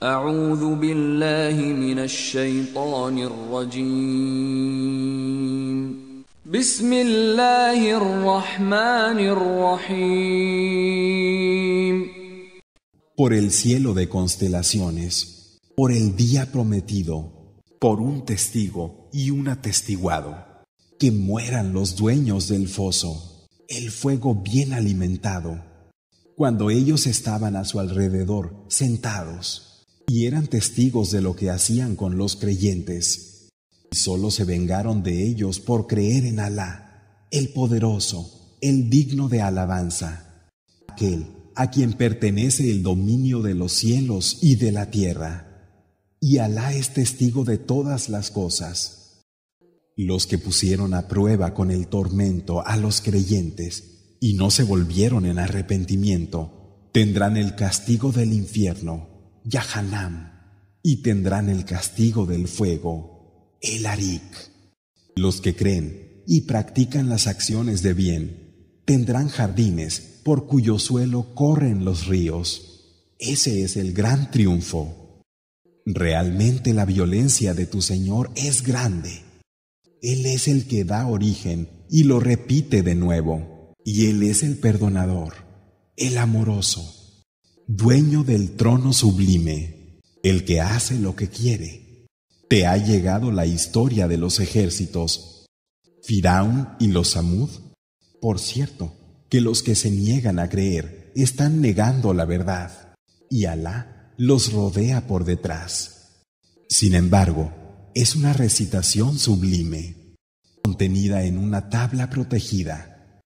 Por el cielo de constelaciones, por el día prometido, por un testigo y un atestiguado, que mueran los dueños del foso, el fuego bien alimentado, cuando ellos estaban a su alrededor sentados y eran testigos de lo que hacían con los creyentes. Y solo se vengaron de ellos por creer en Alá, el poderoso, el digno de alabanza, aquel a quien pertenece el dominio de los cielos y de la tierra. Y Alá es testigo de todas las cosas. Los que pusieron a prueba con el tormento a los creyentes y no se volvieron en arrepentimiento, tendrán el castigo del infierno. Yahanam, y tendrán el castigo del fuego, el Arik. Los que creen y practican las acciones de bien, tendrán jardines por cuyo suelo corren los ríos. Ese es el gran triunfo. Realmente la violencia de tu Señor es grande. Él es el que da origen y lo repite de nuevo, y Él es el perdonador, el amoroso dueño del trono sublime, el que hace lo que quiere. Te ha llegado la historia de los ejércitos, Firaun y los Samud. Por cierto, que los que se niegan a creer están negando la verdad, y Alá los rodea por detrás. Sin embargo, es una recitación sublime, contenida en una tabla protegida.